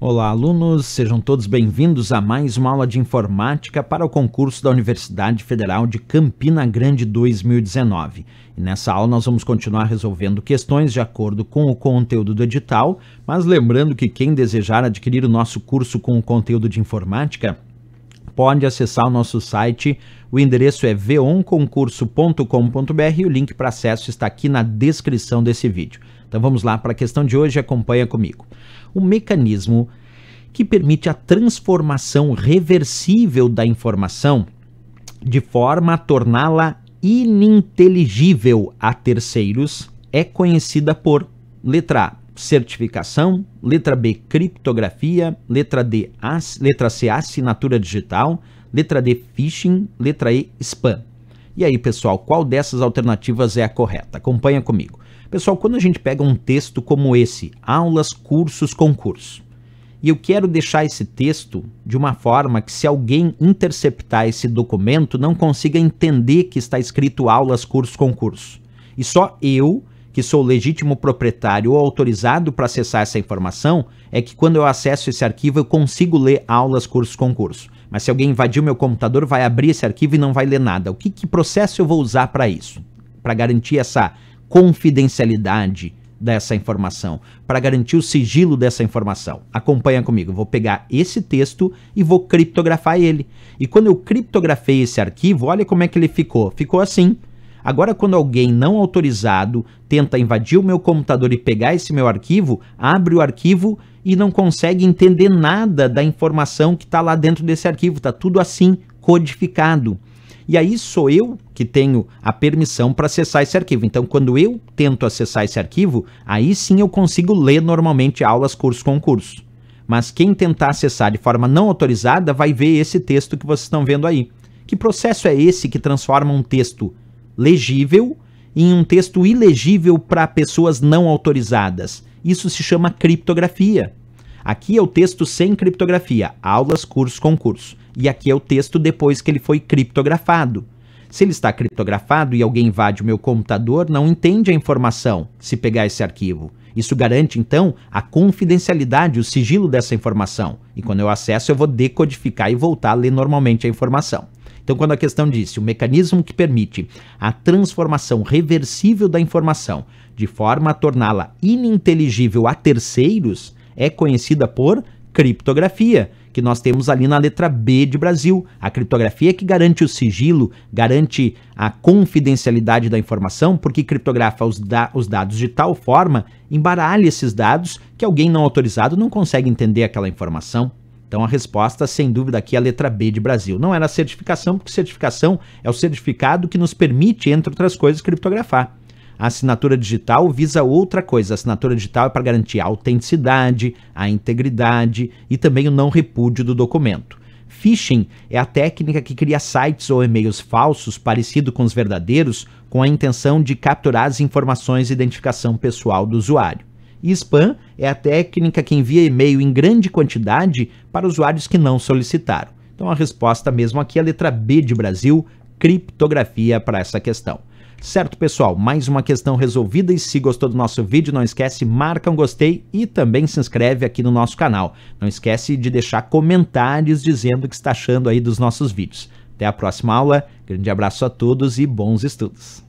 Olá, alunos, sejam todos bem-vindos a mais uma aula de informática para o concurso da Universidade Federal de Campina Grande 2019. E nessa aula nós vamos continuar resolvendo questões de acordo com o conteúdo do edital, mas lembrando que quem desejar adquirir o nosso curso com o conteúdo de informática pode acessar o nosso site. O endereço é veonconcurso.com.br e o link para acesso está aqui na descrição desse vídeo. Então vamos lá para a questão de hoje, acompanha comigo. O mecanismo que permite a transformação reversível da informação de forma a torná-la ininteligível a terceiros é conhecida por letra A, certificação, letra B, criptografia, letra D, as, letra C, assinatura digital, letra D, phishing, letra E, spam. E aí, pessoal, qual dessas alternativas é a correta? Acompanha comigo. Pessoal, quando a gente pega um texto como esse, aulas, cursos, concurso, e eu quero deixar esse texto de uma forma que se alguém interceptar esse documento não consiga entender que está escrito aulas, cursos, concurso. E só eu que sou legítimo proprietário ou autorizado para acessar essa informação é que quando eu acesso esse arquivo eu consigo ler aulas, cursos, concurso. Mas se alguém invadir o meu computador, vai abrir esse arquivo e não vai ler nada. O que, que processo eu vou usar para isso? Para garantir essa confidencialidade dessa informação, para garantir o sigilo dessa informação. Acompanha comigo, vou pegar esse texto e vou criptografar ele. E quando eu criptografei esse arquivo, olha como é que ele ficou. Ficou assim. Agora, quando alguém não autorizado tenta invadir o meu computador e pegar esse meu arquivo, abre o arquivo e não consegue entender nada da informação que está lá dentro desse arquivo. Está tudo assim, codificado. E aí sou eu que tenho a permissão para acessar esse arquivo. Então, quando eu tento acessar esse arquivo, aí sim eu consigo ler normalmente aulas, curso, concurso. Mas quem tentar acessar de forma não autorizada vai ver esse texto que vocês estão vendo aí. Que processo é esse que transforma um texto legível em um texto ilegível para pessoas não autorizadas. Isso se chama criptografia. Aqui é o texto sem criptografia, aulas, cursos, concurso. E aqui é o texto depois que ele foi criptografado. Se ele está criptografado e alguém invade o meu computador, não entende a informação se pegar esse arquivo. Isso garante, então, a confidencialidade, o sigilo dessa informação. E quando eu acesso, eu vou decodificar e voltar a ler normalmente a informação. Então, quando a questão disse o mecanismo que permite a transformação reversível da informação de forma a torná-la ininteligível a terceiros é conhecida por criptografia, que nós temos ali na letra B de Brasil. A criptografia é que garante o sigilo, garante a confidencialidade da informação, porque criptografa os, da os dados de tal forma, embaralha esses dados que alguém não autorizado não consegue entender aquela informação. Então a resposta, sem dúvida, aqui é a letra B de Brasil. Não era é a certificação, porque certificação é o certificado que nos permite, entre outras coisas, criptografar. A assinatura digital visa outra coisa. A assinatura digital é para garantir a autenticidade, a integridade e também o não repúdio do documento. Phishing é a técnica que cria sites ou e-mails falsos, parecido com os verdadeiros, com a intenção de capturar as informações de identificação pessoal do usuário. E spam é a técnica que envia e-mail em grande quantidade para usuários que não solicitaram. Então a resposta mesmo aqui é a letra B de Brasil, criptografia para essa questão. Certo, pessoal? Mais uma questão resolvida e se gostou do nosso vídeo, não esquece, marca um gostei e também se inscreve aqui no nosso canal. Não esquece de deixar comentários dizendo o que está achando aí dos nossos vídeos. Até a próxima aula, grande abraço a todos e bons estudos!